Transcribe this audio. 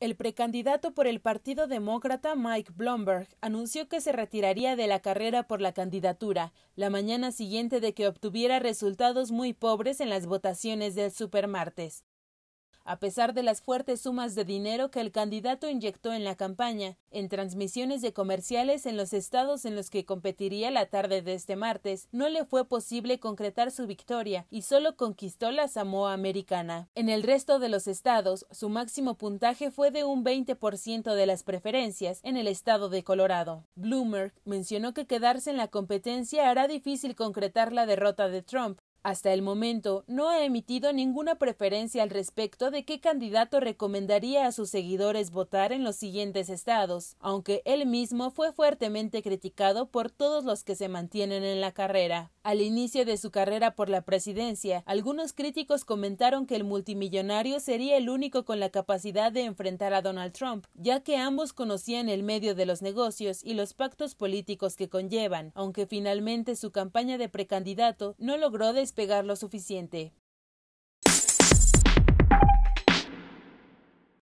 El precandidato por el Partido Demócrata Mike Bloomberg anunció que se retiraría de la carrera por la candidatura la mañana siguiente de que obtuviera resultados muy pobres en las votaciones del supermartes a pesar de las fuertes sumas de dinero que el candidato inyectó en la campaña, en transmisiones de comerciales en los estados en los que competiría la tarde de este martes, no le fue posible concretar su victoria y solo conquistó la Samoa americana. En el resto de los estados, su máximo puntaje fue de un 20% de las preferencias en el estado de Colorado. Bloomberg mencionó que quedarse en la competencia hará difícil concretar la derrota de Trump, hasta el momento no ha emitido ninguna preferencia al respecto de qué candidato recomendaría a sus seguidores votar en los siguientes estados, aunque él mismo fue fuertemente criticado por todos los que se mantienen en la carrera. Al inicio de su carrera por la presidencia, algunos críticos comentaron que el multimillonario sería el único con la capacidad de enfrentar a Donald Trump, ya que ambos conocían el medio de los negocios y los pactos políticos que conllevan, aunque finalmente su campaña de precandidato no logró pegar lo suficiente.